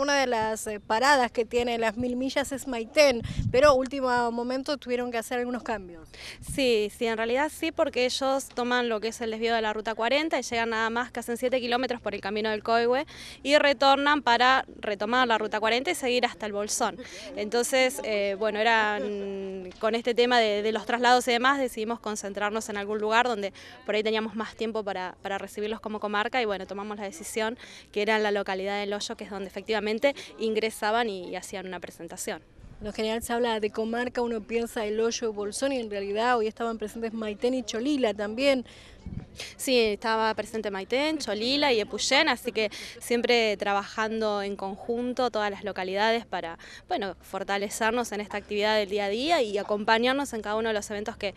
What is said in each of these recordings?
Una de las eh, paradas que tiene las mil millas es Maitén, pero último momento tuvieron que hacer algunos cambios. Sí, sí, en realidad sí, porque ellos toman lo que es el desvío de la ruta 40 y llegan nada más que hacen 7 kilómetros por el camino del Coihue y retornan para retomar la ruta 40 y seguir hasta el Bolsón. Entonces, eh, bueno, eran mm, con este tema de, los traslados y demás, decidimos concentrarnos en algún lugar donde por ahí teníamos más tiempo para, para recibirlos como comarca y bueno, tomamos la decisión que era en la localidad del Hoyo, que es donde efectivamente ingresaban y, hacían una presentación. lo general se habla de comarca, uno piensa el hoyo y Bolsón y en realidad hoy estaban presentes Maitén y Cholila también. Sí, estaba presente Maitén, Cholila y Epuyén, así que siempre trabajando en conjunto todas las localidades para bueno, fortalecernos en esta actividad del día a día y acompañarnos en cada uno de los eventos que,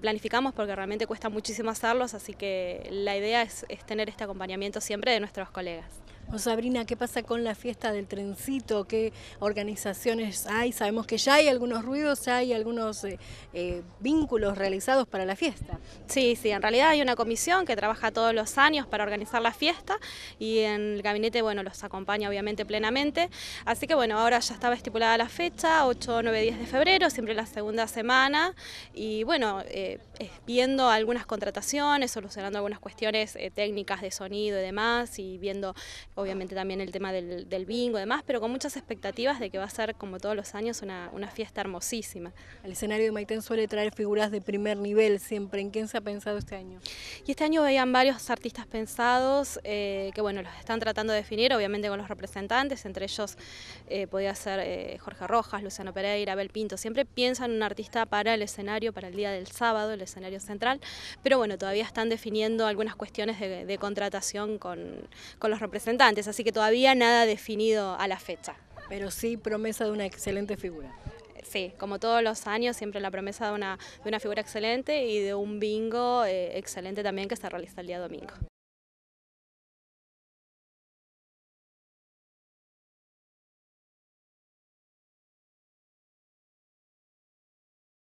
planificamos porque realmente cuesta muchísimo hacerlos, así que la idea es tener este acompañamiento siempre de nuestros colegas. Sabrina, ¿qué pasa con la fiesta del trencito? ¿Qué organizaciones hay? Sabemos que ya hay algunos ruidos, ya hay algunos eh, eh, vínculos realizados para la fiesta. Sí, sí, en realidad hay una comisión que trabaja todos los años para organizar la fiesta y en el gabinete, bueno, los acompaña obviamente plenamente. Así que bueno, ahora ya estaba estipulada la fecha, 8, 9, 10 de febrero, siempre la segunda semana y bueno, eh, viendo algunas contrataciones, solucionando algunas cuestiones técnicas de sonido y demás y viendo obviamente también el tema del, bingo y demás, pero con muchas expectativas de que va a ser, como todos los años, una, fiesta hermosísima. El escenario de Maitén suele traer figuras de primer nivel siempre. ¿En quién se ha pensado este año? Y este año veían varios artistas pensados eh, que, bueno, los están tratando de definir, obviamente con los representantes, entre ellos eh, podía ser eh, Jorge Rojas, Luciano Pereira, Abel Pinto. Siempre piensan un artista para el escenario, para el día del sábado, el escenario central, pero bueno, todavía están definiendo algunas cuestiones de, contratación con los representantes así que todavía nada definido a la fecha. Pero sí promesa de una excelente figura. Sí, como todos los años, siempre la promesa de una, de una figura excelente y de un bingo eh, excelente también que se realiza el día domingo.